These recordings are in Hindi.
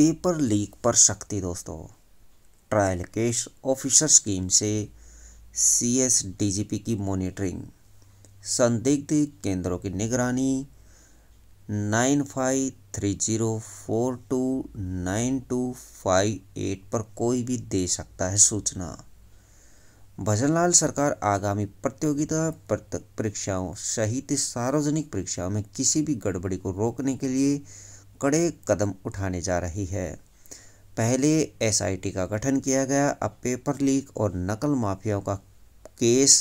पेपर लीक पर सख्ती दोस्तों ट्रायल केस ऑफिसर स्कीम से जी पी की मॉनिटरिंग संदिग्ध केंद्रों की निगरानी nine five three zero four two nine two five eight पर कोई भी दे सकता है सूचना भजनलाल सरकार आगामी प्रतियोगिता परीक्षाओं सहित सार्वजनिक परीक्षाओं में किसी भी गड़बड़ी को रोकने के लिए कड़े कदम उठाने जा रही है पहले एसआईटी का गठन किया गया अब पेपर लीक और नकल माफियाओं का केस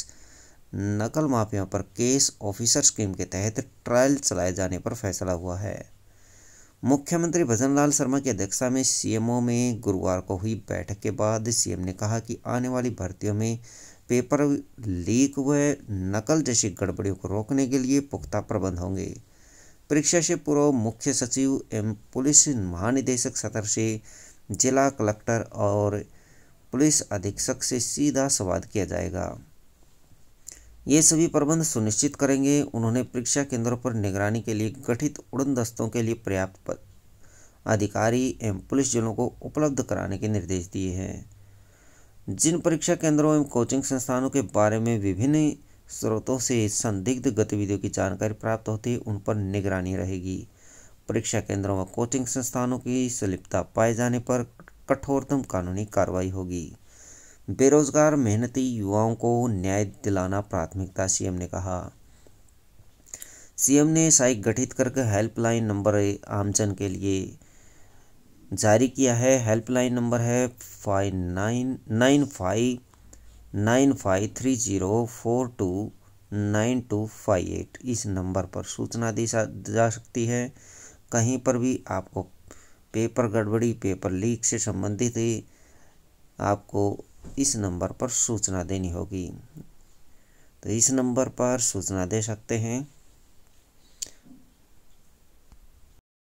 नकल माफियाओं पर केस ऑफिसर स्कीम के तहत ट्रायल चलाए जाने पर फैसला हुआ है मुख्यमंत्री भजन लाल शर्मा की अध्यक्षता में सीएमओ में गुरुवार को हुई बैठक के बाद सीएम ने कहा कि आने वाली भर्तियों में पेपर लीक हुए नकल जैसी गड़बड़ियों को रोकने के लिए पुख्ता प्रबंध होंगे परीक्षा से पूर्व मुख्य सचिव एवं पुलिस महानिदेशक सतर से जिला कलेक्टर और पुलिस अधीक्षक से सीधा संवाद किया जाएगा ये सभी प्रबंध सुनिश्चित करेंगे उन्होंने परीक्षा केंद्रों पर निगरानी के लिए गठित उड़न दस्तों के लिए पर्याप्त अधिकारी एवं पुलिस जनों को उपलब्ध कराने के निर्देश दिए हैं जिन परीक्षा केंद्रों एवं कोचिंग संस्थानों के बारे में विभिन्न स्रोतों से संदिग्ध गतिविधियों की जानकारी प्राप्त होती है उन पर निगरानी रहेगी परीक्षा केंद्रों व कोचिंग संस्थानों की संलिप्तता पाए जाने पर कठोरतम कानूनी कार्रवाई होगी बेरोजगार मेहनती युवाओं को न्याय दिलाना प्राथमिकता सीएम ने कहा सीएम ने साइक गठित करके हेल्पलाइन नंबर आमजन के लिए जारी किया है हेल्पलाइन नंबर है five nine nine five nine five three zero four two nine two five eight इस नंबर पर सूचना दी जा सकती है कहीं पर भी आपको पेपर गड़बड़ी पेपर लीक से संबंधित ही आपको इस नंबर पर सूचना देनी होगी तो इस नंबर पर सूचना दे सकते हैं